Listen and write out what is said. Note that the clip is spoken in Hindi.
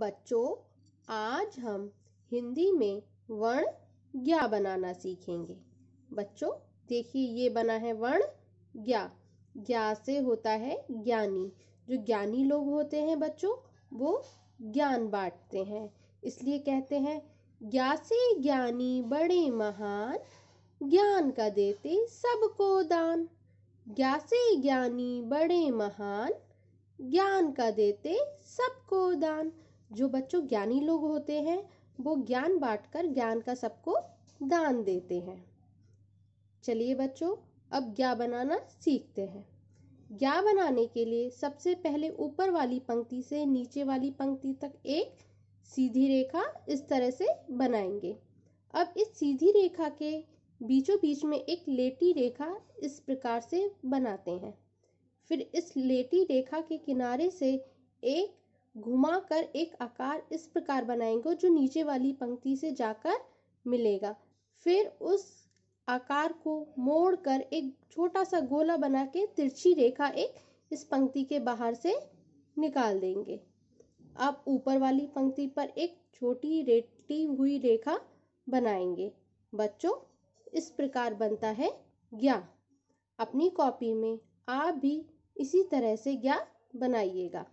बच्चों आज हम हिंदी में वर्ण ज्ञा बनाना सीखेंगे बच्चों देखिए ये बना है वर्ण ज्ञा ज्ञा से होता है ज्ञानी जो ज्ञानी लोग होते हैं बच्चों वो ज्ञान बांटते हैं इसलिए कहते हैं ज्ञा से ज्ञानी बड़े महान ज्ञान का देते सबको दान ज्ञा से ज्ञानी बड़े महान ज्ञान का देते सबको दान जो बच्चों ज्ञानी लोग होते हैं वो ज्ञान बांटकर ज्ञान का सबको दान देते हैं चलिए बच्चों अब ज्ञा बनाना सीखते हैं ज्ञा बनाने के लिए सबसे पहले ऊपर वाली पंक्ति से नीचे वाली पंक्ति तक एक सीधी रेखा इस तरह से बनाएंगे अब इस सीधी रेखा के बीचों बीच में एक लेटी रेखा इस प्रकार से बनाते हैं फिर इस लेटी रेखा के किनारे से एक घुमाकर एक आकार इस प्रकार बनाएंगे जो नीचे वाली पंक्ति से जाकर मिलेगा फिर उस आकार को मोड़कर एक छोटा सा गोला बना के तिरछी रेखा एक इस पंक्ति के बाहर से निकाल देंगे अब ऊपर वाली पंक्ति पर एक छोटी रेटी हुई रेखा बनाएंगे बच्चों इस प्रकार बनता है ज्ञा अपनी कॉपी में आप भी इसी तरह से ज्ञा बनाइएगा